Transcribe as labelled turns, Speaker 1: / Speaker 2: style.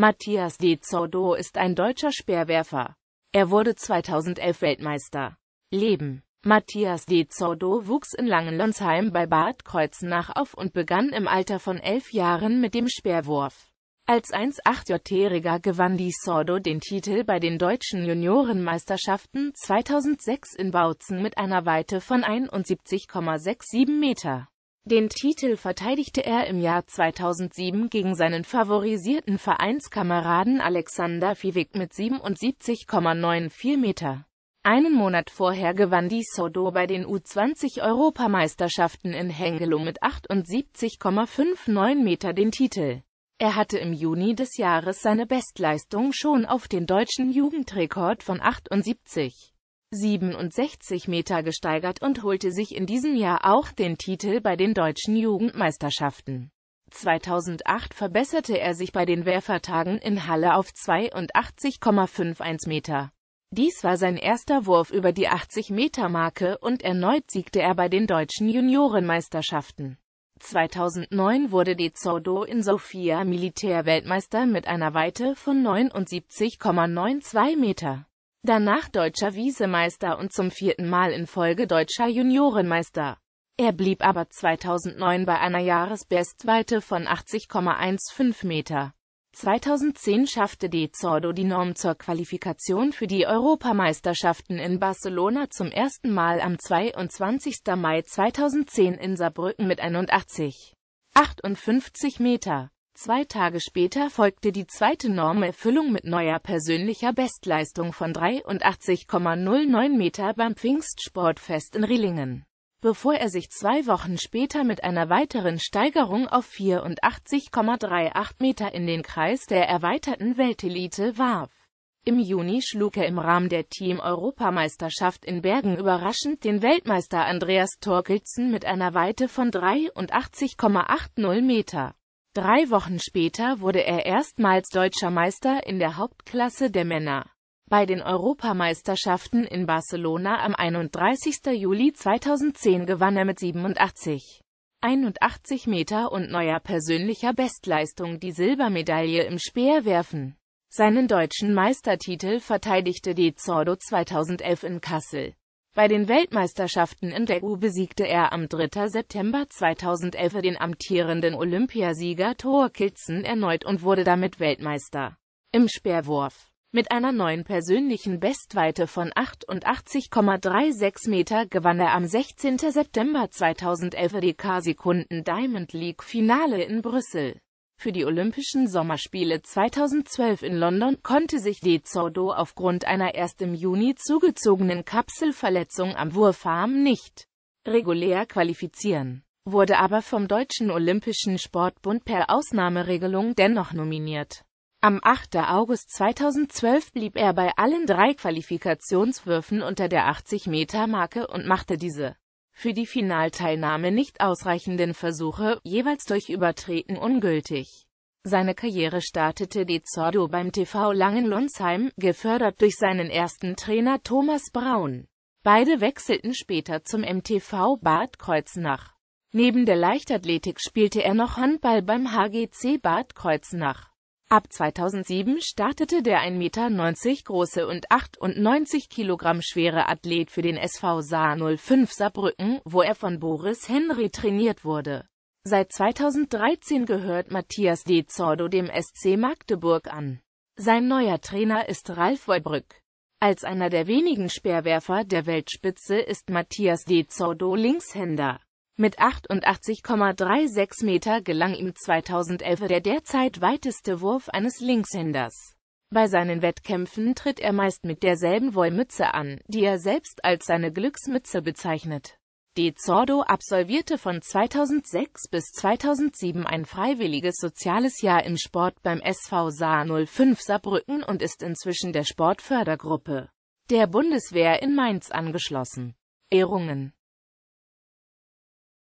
Speaker 1: Matthias de Zordo ist ein deutscher Speerwerfer. Er wurde 2011 Weltmeister. Leben Matthias de Zordo wuchs in Langenlonsheim bei Bad Kreuznach auf und begann im Alter von elf Jahren mit dem Speerwurf. Als 1,8-Jähriger gewann die Sordo den Titel bei den deutschen Juniorenmeisterschaften 2006 in Bautzen mit einer Weite von 71,67 Meter. Den Titel verteidigte er im Jahr 2007 gegen seinen favorisierten Vereinskameraden Alexander Fiwig mit 77,94 Meter. Einen Monat vorher gewann die Sodo bei den U20-Europameisterschaften in Hengelo mit 78,59 Meter den Titel. Er hatte im Juni des Jahres seine Bestleistung schon auf den deutschen Jugendrekord von 78. 67 Meter gesteigert und holte sich in diesem Jahr auch den Titel bei den deutschen Jugendmeisterschaften. 2008 verbesserte er sich bei den Werfertagen in Halle auf 82,51 Meter. Dies war sein erster Wurf über die 80-Meter-Marke und erneut siegte er bei den deutschen Juniorenmeisterschaften. 2009 wurde De Zodo in Sofia Militärweltmeister mit einer Weite von 79,92 Meter danach deutscher Wiesemeister und zum vierten Mal in Folge deutscher Juniorenmeister. Er blieb aber 2009 bei einer Jahresbestweite von 80,15 Meter. 2010 schaffte De Zordo die Norm zur Qualifikation für die Europameisterschaften in Barcelona zum ersten Mal am 22. Mai 2010 in Saarbrücken mit 81,58 Meter. Zwei Tage später folgte die zweite Normerfüllung mit neuer persönlicher Bestleistung von 83,09 Meter beim Pfingstsportfest in Rillingen, bevor er sich zwei Wochen später mit einer weiteren Steigerung auf 84,38 Meter in den Kreis der erweiterten Weltelite warf. Im Juni schlug er im Rahmen der Team-Europameisterschaft in Bergen überraschend den Weltmeister Andreas Torkelsen mit einer Weite von 83,80 Meter. Drei Wochen später wurde er erstmals deutscher Meister in der Hauptklasse der Männer. Bei den Europameisterschaften in Barcelona am 31. Juli 2010 gewann er mit 87. 81 Meter und neuer persönlicher Bestleistung die Silbermedaille im Speerwerfen. Seinen deutschen Meistertitel verteidigte die Zordo 2011 in Kassel. Bei den Weltmeisterschaften in Daegu besiegte er am 3. September 2011 den amtierenden Olympiasieger Thor Kilzen erneut und wurde damit Weltmeister. Im Speerwurf. Mit einer neuen persönlichen Bestweite von 88,36 Meter gewann er am 16. September 2011 die K-Sekunden Diamond League Finale in Brüssel. Für die Olympischen Sommerspiele 2012 in London konnte sich De Zordo aufgrund einer erst im Juni zugezogenen Kapselverletzung am Wurfarm nicht regulär qualifizieren, wurde aber vom Deutschen Olympischen Sportbund per Ausnahmeregelung dennoch nominiert. Am 8. August 2012 blieb er bei allen drei Qualifikationswürfen unter der 80-Meter-Marke und machte diese für die Finalteilnahme nicht ausreichenden Versuche, jeweils durch Übertreten ungültig. Seine Karriere startete die Zordo beim TV Langenlonsheim, gefördert durch seinen ersten Trainer Thomas Braun. Beide wechselten später zum MTV Bad Kreuznach. Neben der Leichtathletik spielte er noch Handball beim HGC Bad Kreuznach. Ab 2007 startete der 1,90 Meter große und 98 Kilogramm schwere Athlet für den SV Saar 05 Saarbrücken, wo er von Boris Henry trainiert wurde. Seit 2013 gehört Matthias De Zordo dem SC Magdeburg an. Sein neuer Trainer ist Ralf Wojbrück. Als einer der wenigen Speerwerfer der Weltspitze ist Matthias De Zordo Linkshänder. Mit 88,36 Meter gelang ihm 2011 der derzeit weiteste Wurf eines Linkshänders. Bei seinen Wettkämpfen tritt er meist mit derselben Wollmütze an, die er selbst als seine Glücksmütze bezeichnet. De Zordo absolvierte von 2006 bis 2007 ein freiwilliges soziales Jahr im Sport beim SV Saar 05 Saarbrücken und ist inzwischen der Sportfördergruppe der Bundeswehr in Mainz angeschlossen. Ehrungen